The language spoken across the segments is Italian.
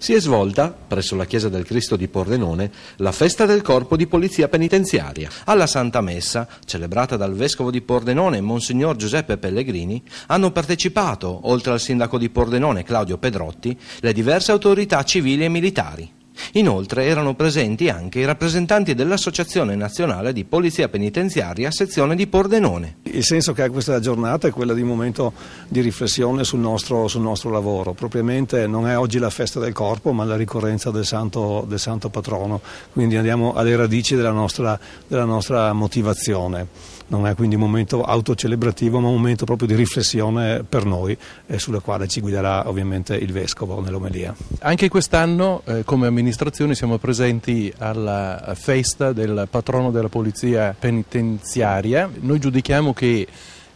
si è svolta, presso la Chiesa del Cristo di Pordenone, la festa del Corpo di Polizia Penitenziaria. Alla Santa Messa, celebrata dal Vescovo di Pordenone, Monsignor Giuseppe Pellegrini, hanno partecipato, oltre al Sindaco di Pordenone, Claudio Pedrotti, le diverse autorità civili e militari. Inoltre erano presenti anche i rappresentanti dell'Associazione Nazionale di Polizia Penitenziaria sezione di Pordenone. Il senso che ha questa giornata è quello di un momento di riflessione sul nostro, sul nostro lavoro, propriamente non è oggi la festa del corpo ma la ricorrenza del santo, del santo patrono, quindi andiamo alle radici della nostra, della nostra motivazione non è quindi un momento autocelebrativo ma un momento proprio di riflessione per noi eh, sulla quale ci guiderà ovviamente il Vescovo nell'omelia. Anche quest'anno eh, come amministrazione siamo presenti alla festa del patrono della polizia penitenziaria, noi giudichiamo che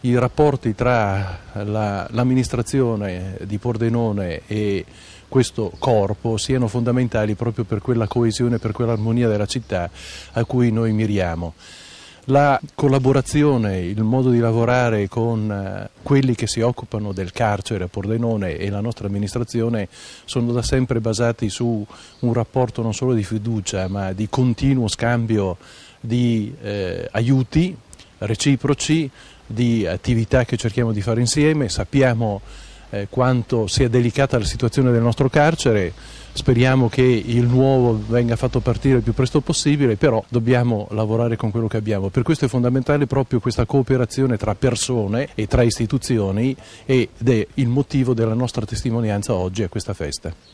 i rapporti tra la, l'amministrazione di Pordenone e questo corpo siano fondamentali proprio per quella coesione, per quell'armonia della città a cui noi miriamo la collaborazione, il modo di lavorare con eh, quelli che si occupano del carcere a Pordenone e la nostra amministrazione sono da sempre basati su un rapporto non solo di fiducia ma di continuo scambio di eh, aiuti reciproci, di attività che cerchiamo di fare insieme, sappiamo eh, quanto sia delicata la situazione del nostro carcere, speriamo che il nuovo venga fatto partire il più presto possibile, però dobbiamo lavorare con quello che abbiamo. Per questo è fondamentale proprio questa cooperazione tra persone e tra istituzioni ed è il motivo della nostra testimonianza oggi a questa festa.